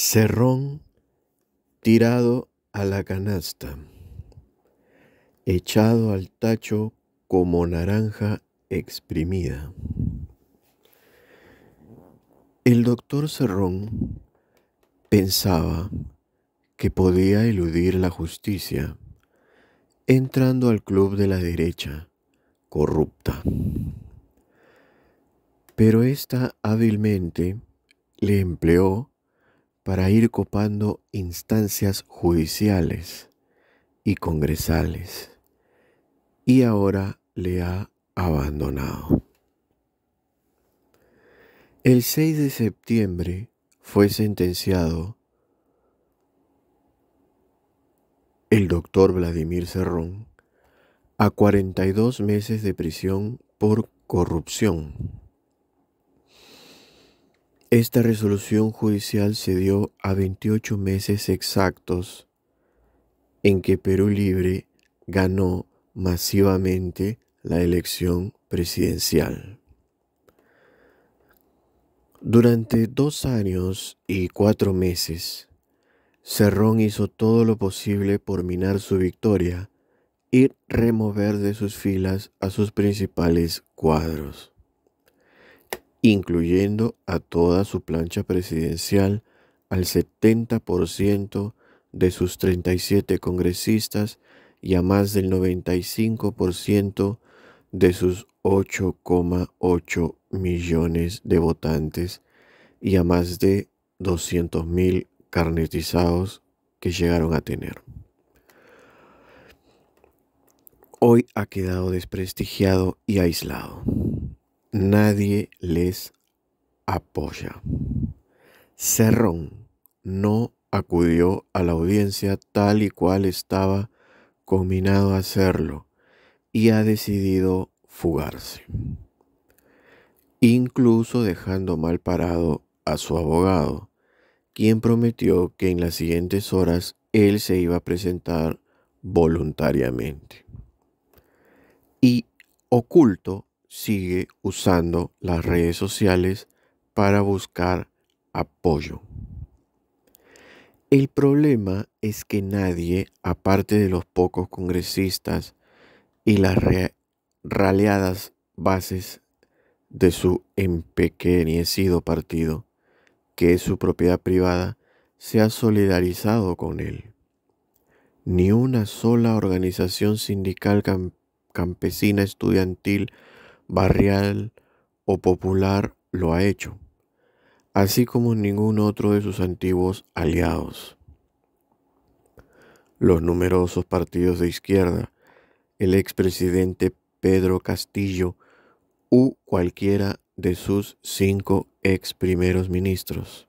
Cerrón tirado a la canasta, echado al tacho como naranja exprimida. El doctor Cerrón pensaba que podía eludir la justicia entrando al club de la derecha corrupta. Pero ésta hábilmente le empleó para ir copando instancias judiciales y congresales, y ahora le ha abandonado. El 6 de septiembre fue sentenciado el doctor Vladimir Serrón a 42 meses de prisión por corrupción esta resolución judicial se dio a 28 meses exactos en que Perú Libre ganó masivamente la elección presidencial. Durante dos años y cuatro meses, Cerrón hizo todo lo posible por minar su victoria y remover de sus filas a sus principales cuadros incluyendo a toda su plancha presidencial, al 70% de sus 37 congresistas y a más del 95% de sus 8,8 millones de votantes y a más de 200 mil carnetizados que llegaron a tener. Hoy ha quedado desprestigiado y aislado nadie les apoya. Cerrón no acudió a la audiencia tal y cual estaba combinado a hacerlo y ha decidido fugarse, incluso dejando mal parado a su abogado, quien prometió que en las siguientes horas él se iba a presentar voluntariamente. Y oculto sigue usando las redes sociales para buscar apoyo. El problema es que nadie, aparte de los pocos congresistas y las raleadas bases de su empequeñecido partido, que es su propiedad privada, se ha solidarizado con él. Ni una sola organización sindical campesina estudiantil barrial o popular lo ha hecho, así como ningún otro de sus antiguos aliados. Los numerosos partidos de izquierda, el expresidente Pedro Castillo u cualquiera de sus cinco ex primeros ministros.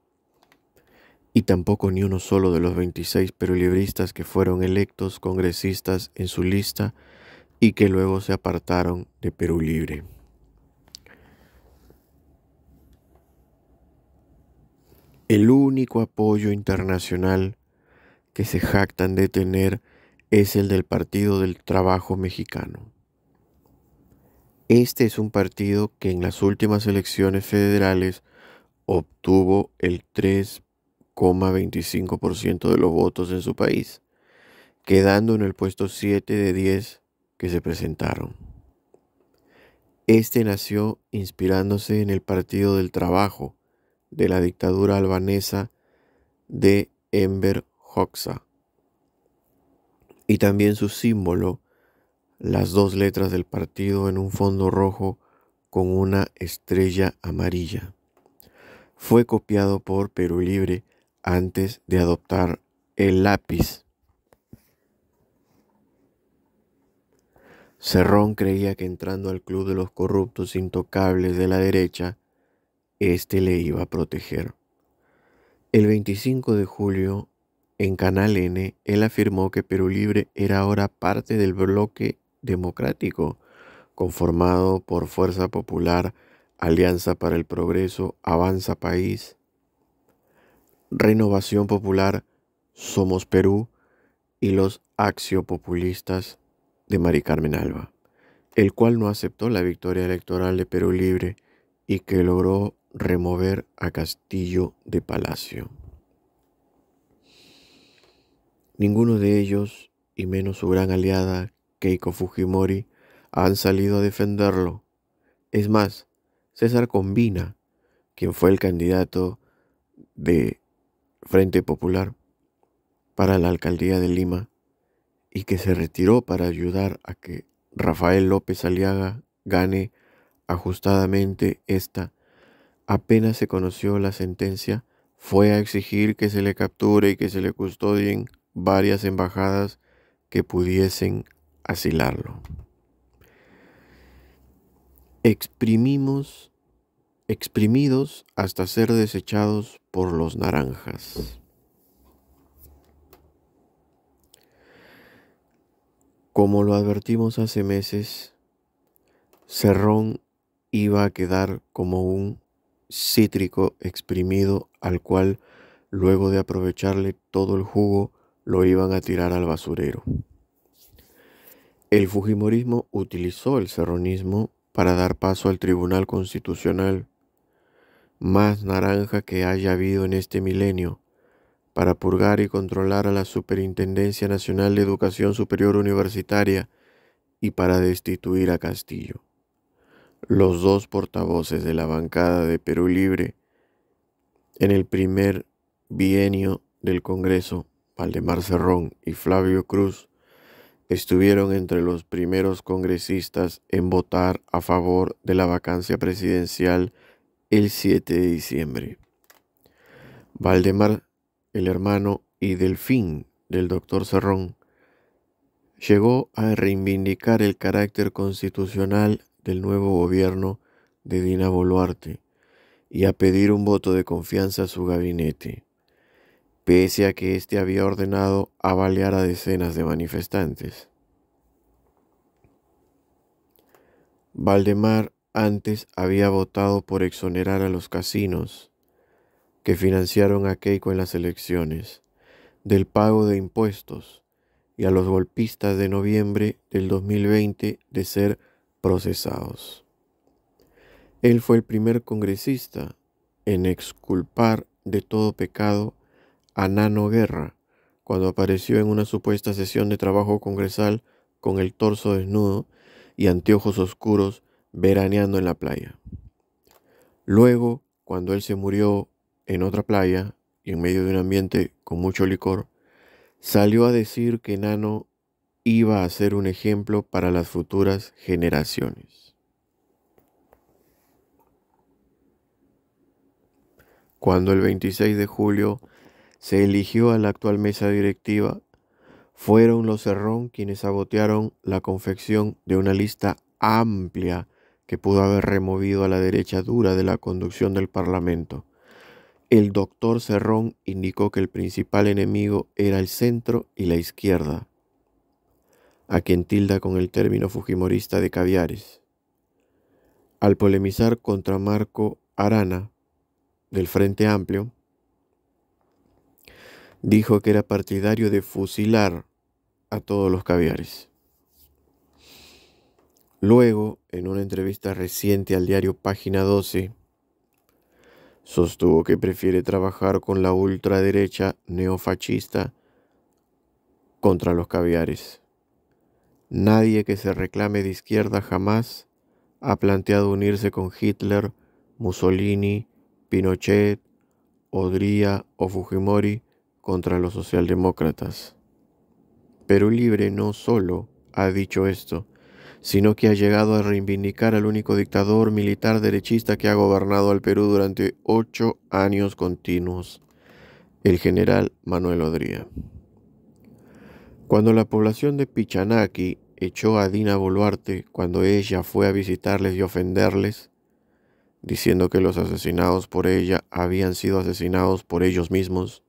Y tampoco ni uno solo de los 26 perolibristas que fueron electos congresistas en su lista y que luego se apartaron de Perú Libre. El único apoyo internacional que se jactan de tener es el del Partido del Trabajo Mexicano. Este es un partido que en las últimas elecciones federales obtuvo el 3,25% de los votos en su país, quedando en el puesto 7 de 10 que se presentaron. Este nació inspirándose en el Partido del Trabajo de la dictadura albanesa de Enver Hoxha y también su símbolo, las dos letras del partido en un fondo rojo con una estrella amarilla. Fue copiado por Perú Libre antes de adoptar el lápiz Cerrón creía que entrando al club de los corruptos intocables de la derecha, éste le iba a proteger. El 25 de julio, en Canal N, él afirmó que Perú Libre era ahora parte del bloque democrático, conformado por Fuerza Popular, Alianza para el Progreso, Avanza País, Renovación Popular, Somos Perú y los Axiopopulistas de Mari Carmen Alba, el cual no aceptó la victoria electoral de Perú Libre y que logró remover a Castillo de Palacio. Ninguno de ellos, y menos su gran aliada Keiko Fujimori, han salido a defenderlo. Es más, César Combina, quien fue el candidato de Frente Popular para la alcaldía de Lima, y que se retiró para ayudar a que Rafael López Aliaga gane ajustadamente esta. Apenas se conoció la sentencia, fue a exigir que se le capture y que se le custodien varias embajadas que pudiesen asilarlo. Exprimimos, exprimidos hasta ser desechados por los naranjas. Como lo advertimos hace meses, Cerrón iba a quedar como un cítrico exprimido al cual, luego de aprovecharle todo el jugo, lo iban a tirar al basurero. El Fujimorismo utilizó el cerronismo para dar paso al Tribunal Constitucional. Más naranja que haya habido en este milenio, para purgar y controlar a la Superintendencia Nacional de Educación Superior Universitaria y para destituir a Castillo. Los dos portavoces de la bancada de Perú Libre en el primer bienio del Congreso, Valdemar Cerrón y Flavio Cruz, estuvieron entre los primeros congresistas en votar a favor de la vacancia presidencial el 7 de diciembre. Valdemar el hermano y delfín del doctor Serrón, llegó a reivindicar el carácter constitucional del nuevo gobierno de Dina Boluarte y a pedir un voto de confianza a su gabinete, pese a que éste había ordenado avalear a decenas de manifestantes. Valdemar antes había votado por exonerar a los casinos que financiaron a Keiko en las elecciones, del pago de impuestos y a los golpistas de noviembre del 2020 de ser procesados. Él fue el primer congresista en exculpar de todo pecado a Nano Guerra cuando apareció en una supuesta sesión de trabajo congresal con el torso desnudo y anteojos oscuros veraneando en la playa. Luego, cuando él se murió en otra playa y en medio de un ambiente con mucho licor, salió a decir que Nano iba a ser un ejemplo para las futuras generaciones. Cuando el 26 de julio se eligió a la actual mesa directiva, fueron los Cerrón quienes sabotearon la confección de una lista amplia que pudo haber removido a la derecha dura de la conducción del Parlamento. El doctor Cerrón indicó que el principal enemigo era el centro y la izquierda, a quien tilda con el término fujimorista de caviares. Al polemizar contra Marco Arana, del Frente Amplio, dijo que era partidario de fusilar a todos los caviares. Luego, en una entrevista reciente al diario Página 12, Sostuvo que prefiere trabajar con la ultraderecha neofascista contra los caviares. Nadie que se reclame de izquierda jamás ha planteado unirse con Hitler, Mussolini, Pinochet, Odría o Fujimori contra los socialdemócratas. Pero Libre no solo ha dicho esto, sino que ha llegado a reivindicar al único dictador militar derechista que ha gobernado al Perú durante ocho años continuos, el general Manuel Odría. Cuando la población de Pichanaki echó a Dina Boluarte cuando ella fue a visitarles y ofenderles, diciendo que los asesinados por ella habían sido asesinados por ellos mismos,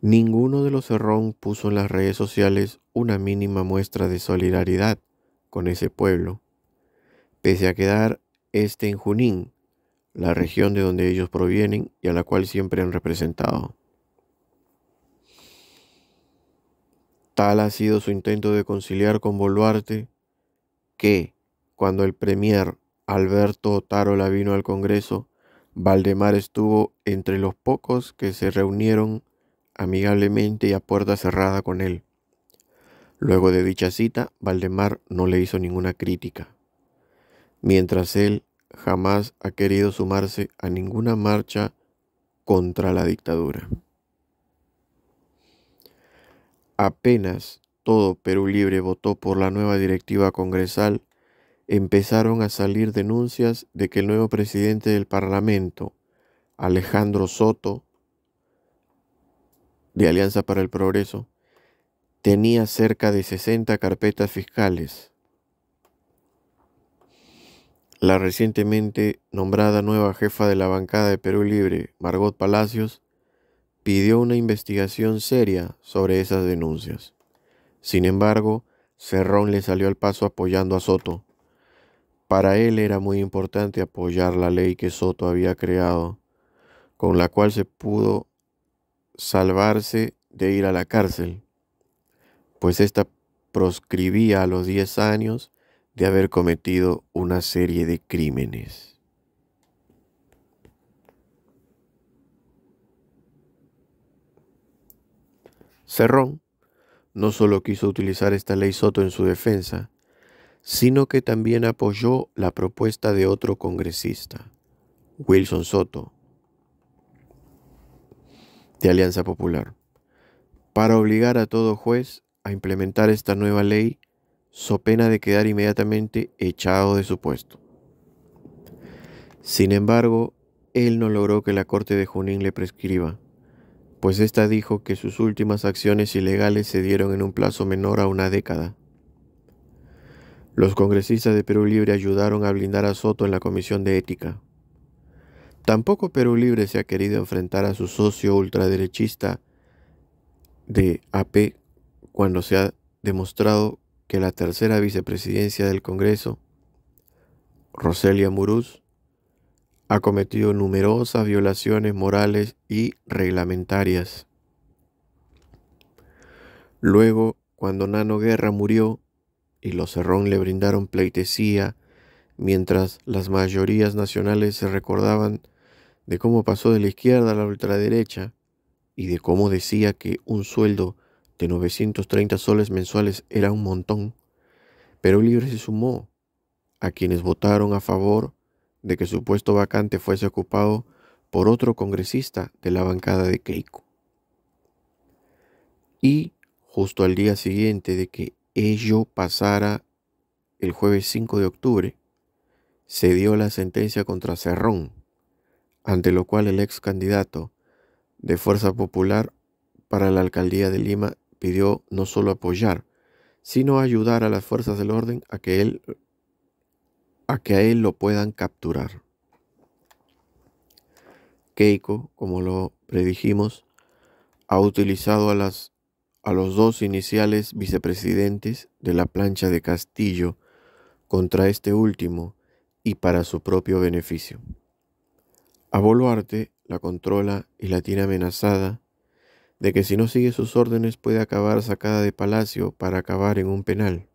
ninguno de los Cerrón puso en las redes sociales una mínima muestra de solidaridad con ese pueblo, pese a quedar este en Junín, la región de donde ellos provienen y a la cual siempre han representado. Tal ha sido su intento de conciliar con Boluarte que, cuando el premier Alberto la vino al Congreso, Valdemar estuvo entre los pocos que se reunieron amigablemente y a puerta cerrada con él. Luego de dicha cita, Valdemar no le hizo ninguna crítica, mientras él jamás ha querido sumarse a ninguna marcha contra la dictadura. Apenas todo Perú Libre votó por la nueva directiva congresal, empezaron a salir denuncias de que el nuevo presidente del Parlamento, Alejandro Soto, de Alianza para el Progreso, tenía cerca de 60 carpetas fiscales. La recientemente nombrada nueva jefa de la bancada de Perú Libre, Margot Palacios, pidió una investigación seria sobre esas denuncias. Sin embargo, Cerrón le salió al paso apoyando a Soto. Para él era muy importante apoyar la ley que Soto había creado, con la cual se pudo salvarse de ir a la cárcel pues ésta proscribía a los 10 años de haber cometido una serie de crímenes. Cerrón no solo quiso utilizar esta ley Soto en su defensa, sino que también apoyó la propuesta de otro congresista, Wilson Soto, de Alianza Popular, para obligar a todo juez a implementar esta nueva ley so pena de quedar inmediatamente echado de su puesto. Sin embargo, él no logró que la Corte de Junín le prescriba, pues ésta dijo que sus últimas acciones ilegales se dieron en un plazo menor a una década. Los congresistas de Perú Libre ayudaron a blindar a Soto en la Comisión de Ética. Tampoco Perú Libre se ha querido enfrentar a su socio ultraderechista de AP cuando se ha demostrado que la tercera vicepresidencia del Congreso, Roselia Muruz, ha cometido numerosas violaciones morales y reglamentarias. Luego, cuando Nano Guerra murió y los Cerrón le brindaron pleitesía, mientras las mayorías nacionales se recordaban de cómo pasó de la izquierda a la ultraderecha y de cómo decía que un sueldo de 930 soles mensuales era un montón, pero Libre se sumó a quienes votaron a favor de que su puesto vacante fuese ocupado por otro congresista de la bancada de Keiko. Y justo al día siguiente de que ello pasara el jueves 5 de octubre, se dio la sentencia contra Cerrón, ante lo cual el ex candidato de Fuerza Popular para la alcaldía de Lima pidió no solo apoyar, sino ayudar a las fuerzas del orden a que él a que a él lo puedan capturar. Keiko, como lo predijimos, ha utilizado a, las, a los dos iniciales vicepresidentes de la plancha de Castillo contra este último y para su propio beneficio. A Boluarte la controla y la tiene amenazada de que si no sigue sus órdenes puede acabar sacada de palacio para acabar en un penal.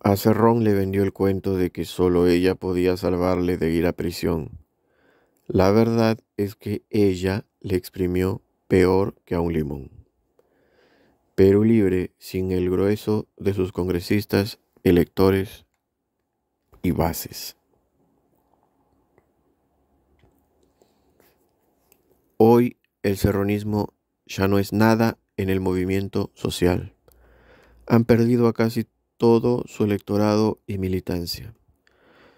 A Cerrón le vendió el cuento de que solo ella podía salvarle de ir a prisión. La verdad es que ella le exprimió peor que a un limón. Pero libre sin el grueso de sus congresistas, electores y bases. Hoy el serronismo ya no es nada en el movimiento social. Han perdido a casi todo su electorado y militancia.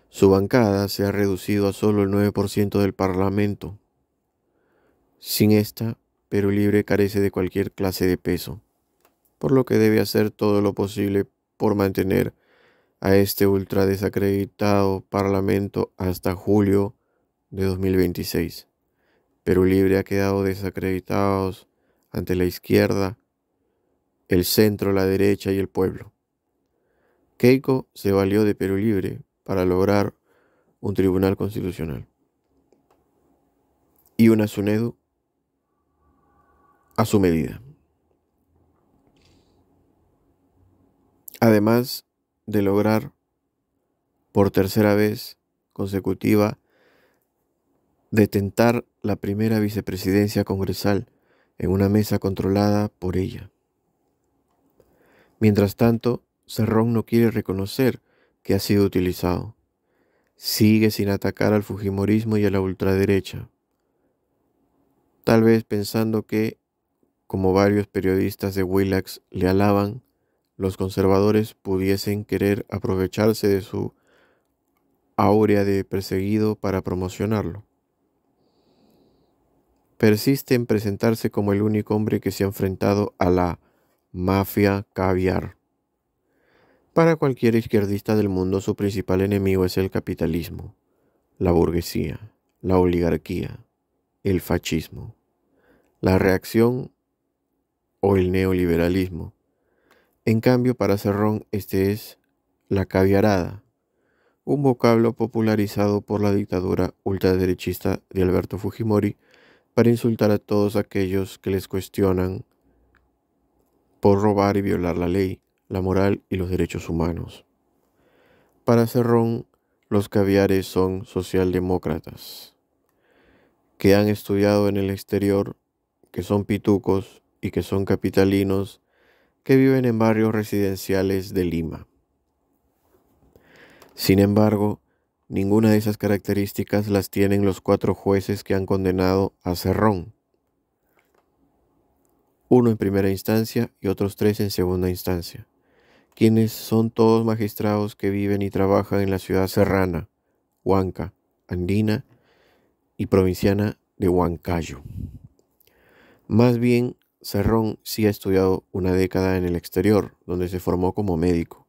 Su bancada se ha reducido a solo el 9% del Parlamento. Sin esta, Perú Libre carece de cualquier clase de peso, por lo que debe hacer todo lo posible por mantener a este ultradesacreditado Parlamento hasta julio de 2026. Perú Libre ha quedado desacreditados ante la izquierda, el centro, la derecha y el pueblo. Keiko se valió de Perú Libre para lograr un tribunal constitucional. Y una SUNEDU a su medida. Además de lograr por tercera vez consecutiva Detentar la primera vicepresidencia congresal en una mesa controlada por ella. Mientras tanto, Serrón no quiere reconocer que ha sido utilizado. Sigue sin atacar al Fujimorismo y a la ultraderecha. Tal vez pensando que, como varios periodistas de Willax le alaban, los conservadores pudiesen querer aprovecharse de su áurea de perseguido para promocionarlo persiste en presentarse como el único hombre que se ha enfrentado a la mafia caviar. Para cualquier izquierdista del mundo su principal enemigo es el capitalismo, la burguesía, la oligarquía, el fascismo, la reacción o el neoliberalismo. En cambio, para Cerrón, este es la caviarada, un vocablo popularizado por la dictadura ultraderechista de Alberto Fujimori, para insultar a todos aquellos que les cuestionan por robar y violar la ley, la moral y los derechos humanos. Para Cerrón, los caviares son socialdemócratas, que han estudiado en el exterior, que son pitucos y que son capitalinos, que viven en barrios residenciales de Lima. Sin embargo, Ninguna de esas características las tienen los cuatro jueces que han condenado a Cerrón. Uno en primera instancia y otros tres en segunda instancia, quienes son todos magistrados que viven y trabajan en la ciudad serrana, Huanca, andina y provinciana de Huancayo. Más bien, Cerrón sí ha estudiado una década en el exterior, donde se formó como médico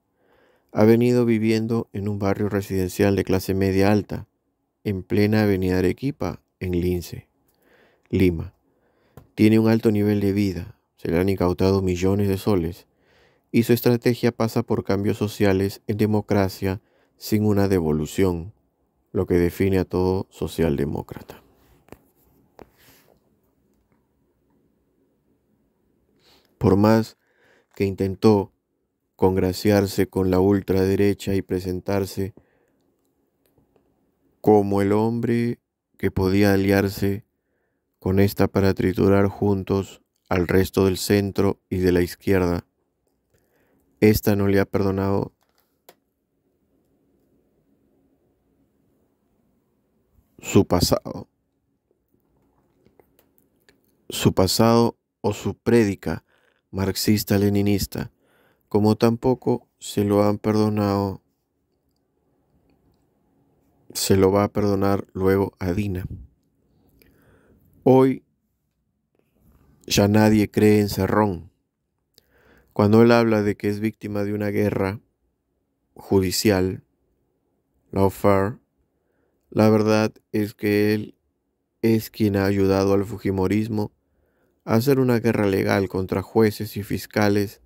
ha venido viviendo en un barrio residencial de clase media alta, en plena avenida Arequipa, en Lince, Lima. Tiene un alto nivel de vida, se le han incautado millones de soles, y su estrategia pasa por cambios sociales en democracia sin una devolución, lo que define a todo socialdemócrata. Por más que intentó congraciarse con la ultraderecha y presentarse como el hombre que podía aliarse con esta para triturar juntos al resto del centro y de la izquierda. Esta no le ha perdonado su pasado. Su pasado o su prédica marxista-leninista como tampoco se lo han perdonado, se lo va a perdonar luego a Dina. Hoy ya nadie cree en Cerrón. Cuando él habla de que es víctima de una guerra judicial, la verdad es que él es quien ha ayudado al Fujimorismo a hacer una guerra legal contra jueces y fiscales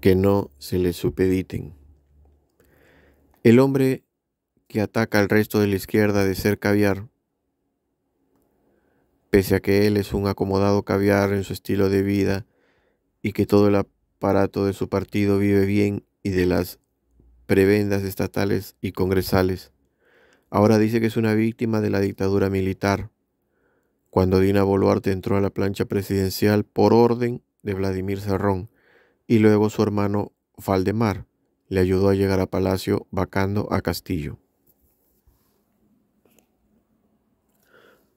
que no se le supediten. El hombre que ataca al resto de la izquierda de ser caviar, pese a que él es un acomodado caviar en su estilo de vida y que todo el aparato de su partido vive bien y de las prebendas estatales y congresales, ahora dice que es una víctima de la dictadura militar, cuando Dina Boluarte entró a la plancha presidencial por orden de Vladimir Zarrón, y luego su hermano Valdemar le ayudó a llegar a palacio vacando a Castillo.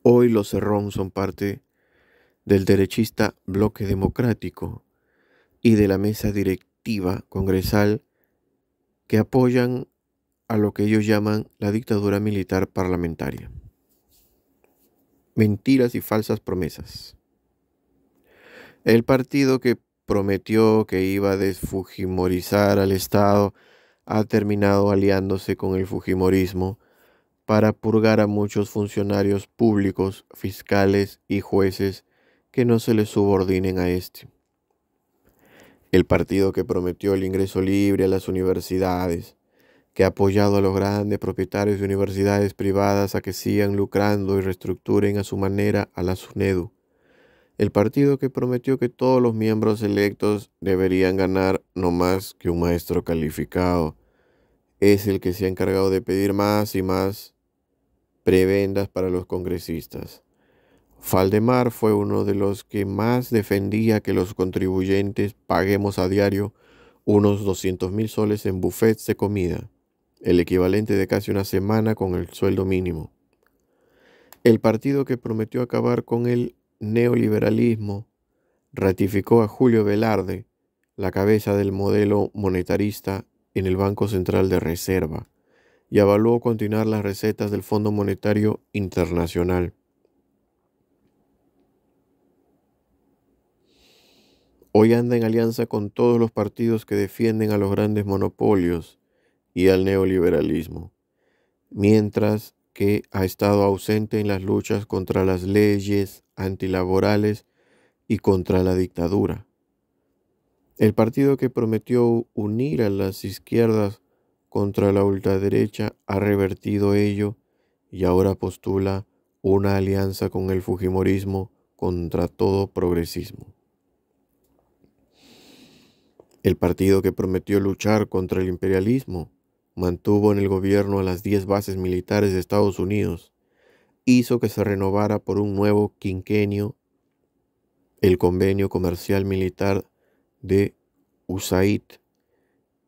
Hoy los Serrón son parte del derechista Bloque Democrático y de la mesa directiva congresal que apoyan a lo que ellos llaman la dictadura militar parlamentaria. Mentiras y falsas promesas. El partido que prometió que iba a desfujimorizar al Estado, ha terminado aliándose con el Fujimorismo para purgar a muchos funcionarios públicos, fiscales y jueces que no se les subordinen a este. El partido que prometió el ingreso libre a las universidades, que ha apoyado a los grandes propietarios de universidades privadas a que sigan lucrando y reestructuren a su manera a la SUNEDU el partido que prometió que todos los miembros electos deberían ganar no más que un maestro calificado. Es el que se ha encargado de pedir más y más prebendas para los congresistas. Faldemar fue uno de los que más defendía que los contribuyentes paguemos a diario unos 200 mil soles en bufetes de comida, el equivalente de casi una semana con el sueldo mínimo. El partido que prometió acabar con el neoliberalismo ratificó a Julio Velarde, la cabeza del modelo monetarista en el Banco Central de Reserva, y avaló continuar las recetas del Fondo Monetario Internacional. Hoy anda en alianza con todos los partidos que defienden a los grandes monopolios y al neoliberalismo, mientras que ha estado ausente en las luchas contra las leyes antilaborales y contra la dictadura. El partido que prometió unir a las izquierdas contra la ultraderecha ha revertido ello y ahora postula una alianza con el Fujimorismo contra todo progresismo. El partido que prometió luchar contra el imperialismo mantuvo en el gobierno a las 10 bases militares de Estados Unidos hizo que se renovara por un nuevo quinquenio el convenio comercial militar de USAID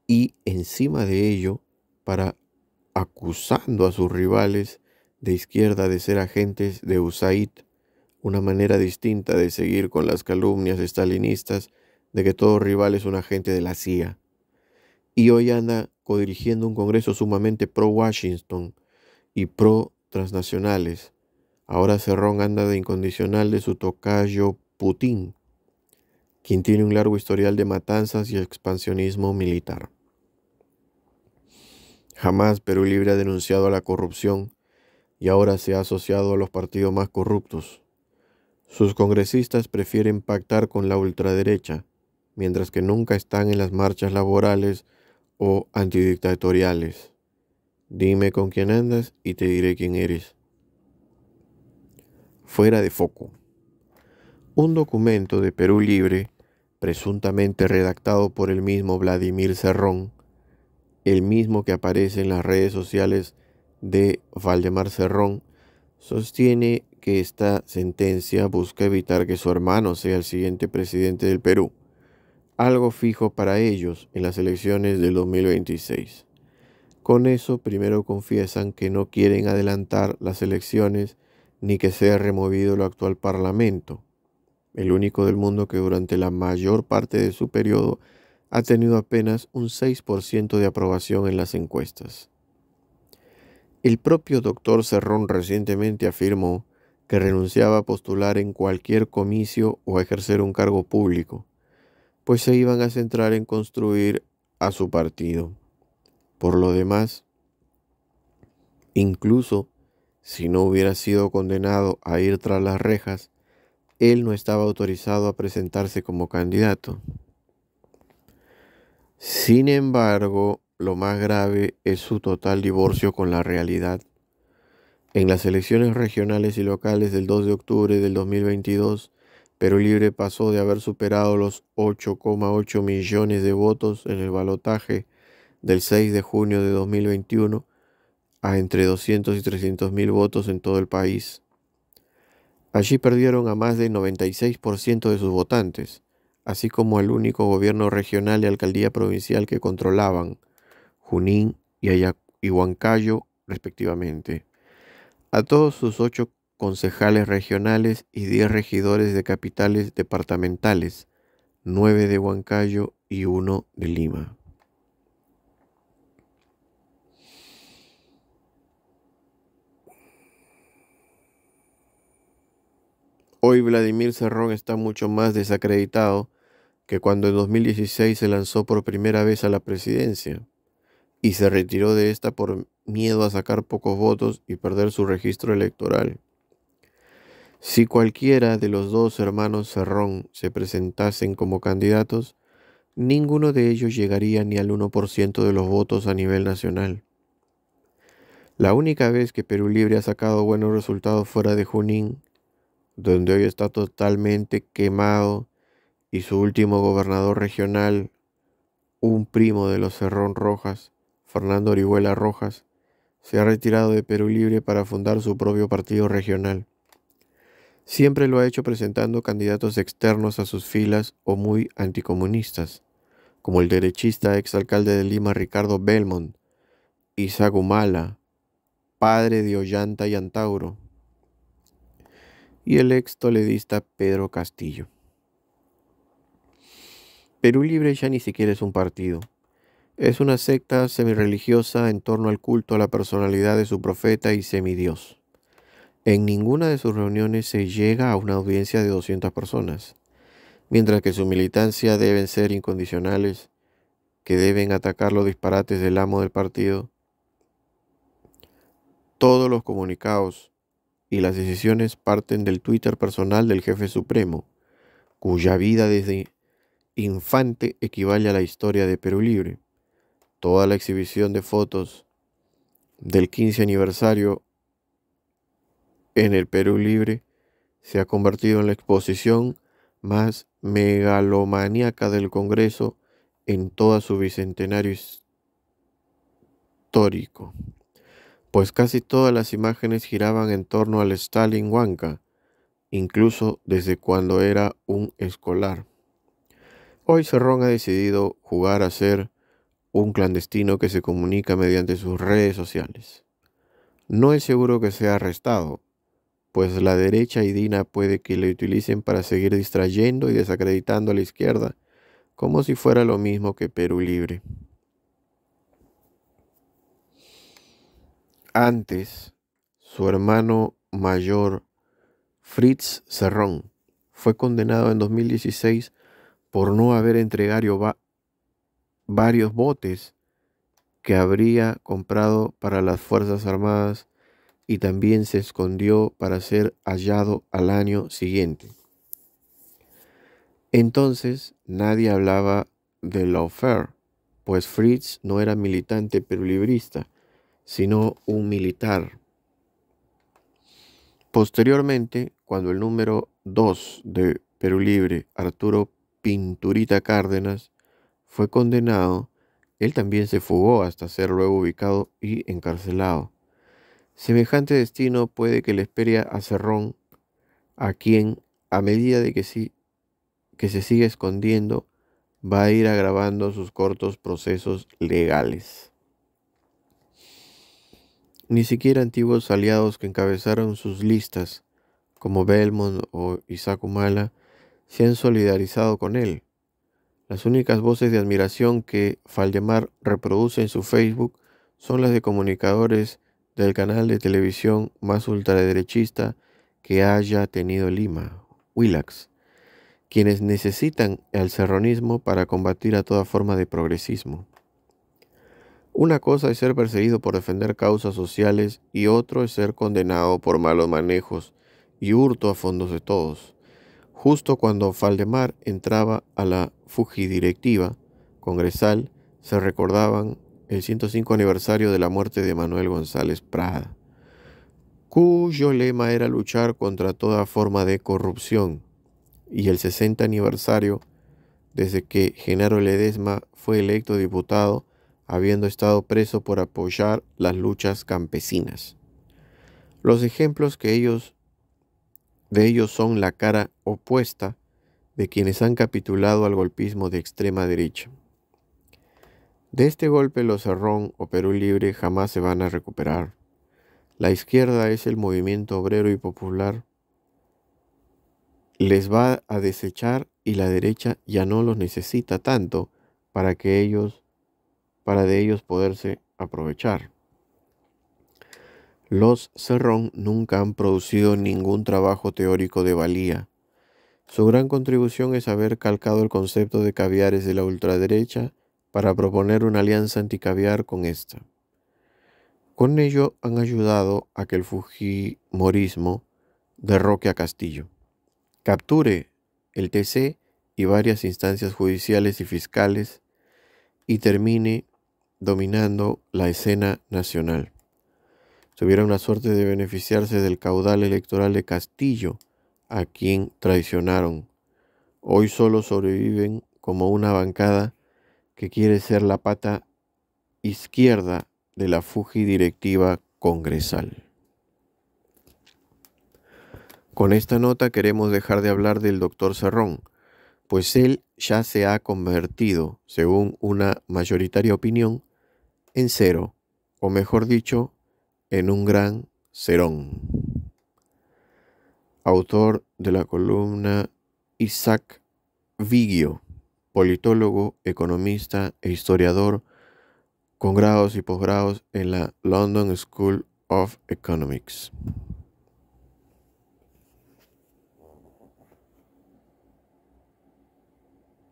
y encima de ello para acusando a sus rivales de izquierda de ser agentes de USAID, una manera distinta de seguir con las calumnias estalinistas de que todo rival es un agente de la CIA. Y hoy anda codirigiendo un Congreso sumamente pro-Washington y pro transnacionales. Ahora Cerrón anda de incondicional de su tocayo Putin, quien tiene un largo historial de matanzas y expansionismo militar. Jamás Perú Libre ha denunciado la corrupción y ahora se ha asociado a los partidos más corruptos. Sus congresistas prefieren pactar con la ultraderecha, mientras que nunca están en las marchas laborales o antidictatoriales. Dime con quién andas y te diré quién eres. Fuera de foco. Un documento de Perú Libre, presuntamente redactado por el mismo Vladimir Cerrón, el mismo que aparece en las redes sociales de Valdemar Cerrón, sostiene que esta sentencia busca evitar que su hermano sea el siguiente presidente del Perú, algo fijo para ellos en las elecciones del 2026. Con eso primero confiesan que no quieren adelantar las elecciones ni que sea removido el actual Parlamento, el único del mundo que durante la mayor parte de su periodo ha tenido apenas un 6% de aprobación en las encuestas. El propio doctor Serrón recientemente afirmó que renunciaba a postular en cualquier comicio o a ejercer un cargo público, pues se iban a centrar en construir a su partido. Por lo demás, incluso si no hubiera sido condenado a ir tras las rejas, él no estaba autorizado a presentarse como candidato. Sin embargo, lo más grave es su total divorcio con la realidad. En las elecciones regionales y locales del 2 de octubre del 2022, Perú Libre pasó de haber superado los 8,8 millones de votos en el balotaje del 6 de junio de 2021 a entre 200 y 300 mil votos en todo el país. Allí perdieron a más del 96% de sus votantes, así como al único gobierno regional y alcaldía provincial que controlaban, Junín y, Huancayo, respectivamente. A todos sus ocho concejales regionales y diez regidores de capitales departamentales, nueve de Huancayo y uno de Lima. Hoy Vladimir Cerrón está mucho más desacreditado que cuando en 2016 se lanzó por primera vez a la presidencia y se retiró de esta por miedo a sacar pocos votos y perder su registro electoral. Si cualquiera de los dos hermanos Cerrón se presentasen como candidatos, ninguno de ellos llegaría ni al 1% de los votos a nivel nacional. La única vez que Perú Libre ha sacado buenos resultados fuera de Junín donde hoy está totalmente quemado y su último gobernador regional, un primo de los Cerrón Rojas, Fernando Orihuela Rojas, se ha retirado de Perú Libre para fundar su propio partido regional. Siempre lo ha hecho presentando candidatos externos a sus filas o muy anticomunistas, como el derechista exalcalde de Lima Ricardo Belmont, Isaac Humala, padre de Ollanta y Antauro, y el ex toledista Pedro Castillo. Perú Libre ya ni siquiera es un partido. Es una secta semirreligiosa en torno al culto a la personalidad de su profeta y semidios. En ninguna de sus reuniones se llega a una audiencia de 200 personas, mientras que su militancia deben ser incondicionales, que deben atacar los disparates del amo del partido. Todos los comunicados y las decisiones parten del Twitter personal del jefe supremo, cuya vida desde infante equivale a la historia de Perú Libre. Toda la exhibición de fotos del 15 aniversario en el Perú Libre se ha convertido en la exposición más megalomaníaca del Congreso en todo su bicentenario histórico pues casi todas las imágenes giraban en torno al Stalin Huanca, incluso desde cuando era un escolar. Hoy Cerrón ha decidido jugar a ser un clandestino que se comunica mediante sus redes sociales. No es seguro que sea arrestado, pues la derecha y Dina puede que le utilicen para seguir distrayendo y desacreditando a la izquierda, como si fuera lo mismo que Perú Libre. Antes, su hermano mayor, Fritz Serrón, fue condenado en 2016 por no haber entregado varios botes que habría comprado para las Fuerzas Armadas y también se escondió para ser hallado al año siguiente. Entonces nadie hablaba de oferta pues Fritz no era militante pero librista sino un militar. Posteriormente, cuando el número 2 de Perú Libre, Arturo Pinturita Cárdenas, fue condenado, él también se fugó hasta ser luego ubicado y encarcelado. Semejante destino puede que le espere a Cerrón, a quien, a medida de que, que se sigue escondiendo, va a ir agravando sus cortos procesos legales. Ni siquiera antiguos aliados que encabezaron sus listas, como Belmont o Isaac Humala, se han solidarizado con él. Las únicas voces de admiración que Faldemar reproduce en su Facebook son las de comunicadores del canal de televisión más ultraderechista que haya tenido Lima, Willax, quienes necesitan el serronismo para combatir a toda forma de progresismo. Una cosa es ser perseguido por defender causas sociales y otro es ser condenado por malos manejos y hurto a fondos de todos. Justo cuando Faldemar entraba a la Fujidirectiva congresal, se recordaban el 105 aniversario de la muerte de Manuel González Prada, cuyo lema era luchar contra toda forma de corrupción, y el 60 aniversario desde que Genaro Ledesma fue electo diputado habiendo estado preso por apoyar las luchas campesinas. Los ejemplos que ellos de ellos son la cara opuesta de quienes han capitulado al golpismo de extrema derecha. De este golpe los cerrón o Perú Libre jamás se van a recuperar. La izquierda es el movimiento obrero y popular. Les va a desechar y la derecha ya no los necesita tanto para que ellos para de ellos poderse aprovechar. Los Cerrón nunca han producido ningún trabajo teórico de valía. Su gran contribución es haber calcado el concepto de caviares de la ultraderecha para proponer una alianza anticaviar con esta. Con ello han ayudado a que el Fujimorismo derroque a Castillo, capture el TC y varias instancias judiciales y fiscales y termine dominando la escena nacional. Tuvieron la suerte de beneficiarse del caudal electoral de Castillo, a quien traicionaron. Hoy solo sobreviven como una bancada que quiere ser la pata izquierda de la fujidirectiva directiva congresal. Con esta nota queremos dejar de hablar del doctor serrón pues él ya se ha convertido, según una mayoritaria opinión, en cero, o mejor dicho, en un gran cerón. Autor de la columna Isaac Vigio, politólogo, economista e historiador, con grados y posgrados en la London School of Economics.